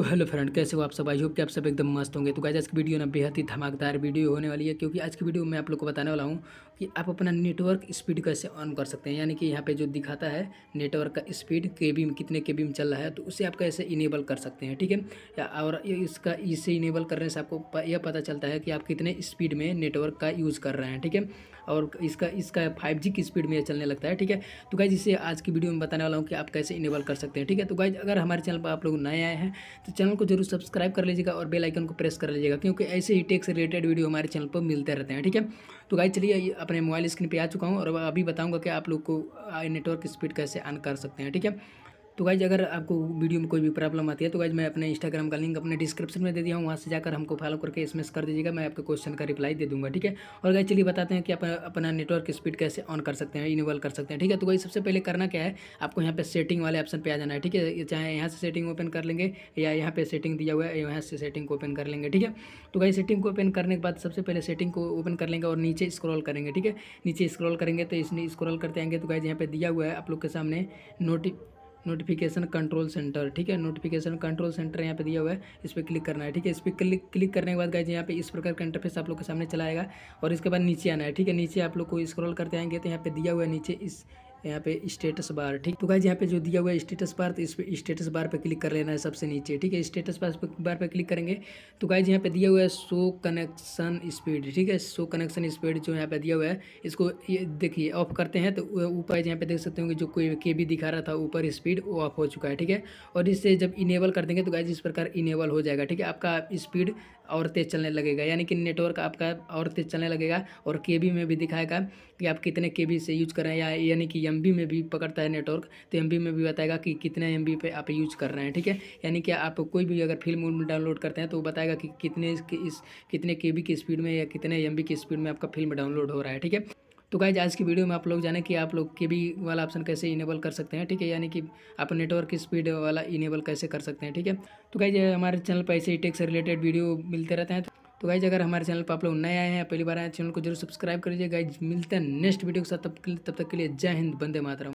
तो hello friend कैसे हो आप सब आई होप कि आप सब एकदम मस्त होंगे तो गाइज आज की वीडियो ना बेहद ही धमाकेदार वीडियो होने वाली है क्योंकि आज की वीडियो में आप लोग को बताने वाला हूँ कि आप अपना नेटवर्क स्पीड कैसे ऑन कर सकते हैं यानी कि यहाँ पे जो दिखाता है नेटवर्क का स्पीड के में कितने के में चल रहा है तो उसे आप कैसे इनेबल कर सकते हैं ठीक है और इसका इसे इनेबल करने से आपको यह पता चलता है कि आप कितने स्पीड में नेटवर्क का यूज़ कर रहे हैं ठीक है और इसका इसका फाइव जी की स्पीड में चलने लगता है ठीक है तो गाइज इसे आज की वीडियो में बताने वाला हूँ कि आप कैसे इनेबल कर सकते हैं ठीक है तो गाइज अगर हमारे चैनल पर आप लोग नए आए हैं तो तो चैनल को जरूर सब्सक्राइब कर लीजिएगा और बेल आइकन को प्रेस कर लीजिएगा क्योंकि ऐसे ही टेक्स से रिलेटेड वीडियो हमारे चैनल पर मिलते रहते हैं ठीक है तो गाइज चलिए अपने मोबाइल स्क्रीन पर आ चुका हूँ और अभी बताऊँगा कि आप लोग को नेटवर्क स्पीड कैसे ऑन कर सकते हैं ठीक है तो गाइज अगर आपको वीडियो में कोई भी प्रॉब्लम आती है तो गाइज मैं अपने इंस्टाग्राम का लिंक अपने डिस्क्रिप्शन में दे दिया हूँ वहाँ से जाकर हमको फॉलो करके एस कर दीजिएगा मैं आपके क्वेश्चन का रिप्लाई दे दूँगा ठीक है और गाइज चलिए बताते हैं कि आप अपना नेटवर्क स्पीड कैसे ऑन कर सकते हैं इनेबल कर सकते हैं ठीक है तो गाइज सबसे पहले करना क्या है आपको यहाँ पर सेटिंग वाले ऑप्शन पर आ जाना है ठीक है चाहे यहाँ से सेटिंग ओपन कर लेंगे या यहाँ पे सेटिंग दिया हुआ है यहाँ से सेटिंग को ओपन कर लेंगे ठीक है तो गाइज सेटिंग को ओपन करने के बाद सबसे पहले सेटिंग को ओपन कर लेंगे और नीचे स्क्रॉल करेंगे ठीक है नीचे स्क्रॉल करेंगे तो इसमें स्क्रॉल करते आएंगे तो गाइज यहाँ पे दिया हुआ है आप लोग के सामने नोटिफ नोटिफिकेशन कंट्रोल सेंटर ठीक है नोटिफिकेशन कंट्रोल सेंटर यहाँ पे दिया हुआ है इस पर क्लिक करना है ठीक है इस पर क्लिक क्लिक करने के बाद गाइज यहाँ पे इस प्रकार का इंटरफेस आप लोग के सामने चलाएगा और इसके बाद नीचे आना है ठीक है नीचे आप लोग को स्क्रॉल करते आएंगे तो यहाँ पे दिया हुआ है नीचे इस यहाँ पे स्टेटस बार ठीक तो गाइज यहाँ पे जो दिया हुआ है स्टेटस बार तो इस पर स्टेटस बार पे क्लिक कर लेना है सबसे नीचे ठीक है स्टेटस बार बार पे क्लिक करेंगे तो गाइज यहाँ पे दिया हुआ है शो कनेक्शन स्पीड ठीक है शो कनेक्शन स्पीड जो यहाँ पे दिया हुआ है इसको ये देखिए ऑफ करते हैं तो ऊपर यहाँ पे देख सकते होंगे जो कोई के भी दिखा रहा था ऊपर स्पीड वो ऑफ हो चुका है ठीक है और इससे जब इनेबल कर देंगे तो गाइज इस प्रकार इनेबल हो जाएगा ठीक है आपका स्पीड और तेज़ चलने लगेगा यानी कि नेटवर्क आपका और तेज़ चलने लगेगा और के में भी दिखाएगा कि आप कितने के से यूज करें यानी कि एम में भी पकड़ता है नेटवर्क तो एम में भी बताएगा कि कितने एम पे आप यूज कर रहे हैं ठीक है यानी कि आप कोई भी अगर फिल्म डाउनलोड करते हैं तो बताएगा कि कितने इस कितने के की स्पीड में या कितने एम की स्पीड में आपका फिल्म डाउनलोड हो रहा है ठीक है तो गाइज आज की वीडियो में आप लोग जाने कि आप लोग के भी वाला ऑप्शन कैसे इनेबल कर सकते हैं ठीक है यानी कि आप नेटवर्क की स्पीड वाला इनेबल कैसे कर सकते हैं ठीक है तो गाइज हमारे चैनल पर ऐसे ही टेक से रिलेटेड वीडियो मिलते रहते हैं तो तो गाइज अगर हमारे चैनल पर आप लोग नए आए हैं पहली बार आए चैनल को जरूर सब्सक्राइब कर लीजिए गाइज मिलते हैं नेक्स्ट वीडियो के साथ तब तक के लिए जय हिंद बंदे मातरम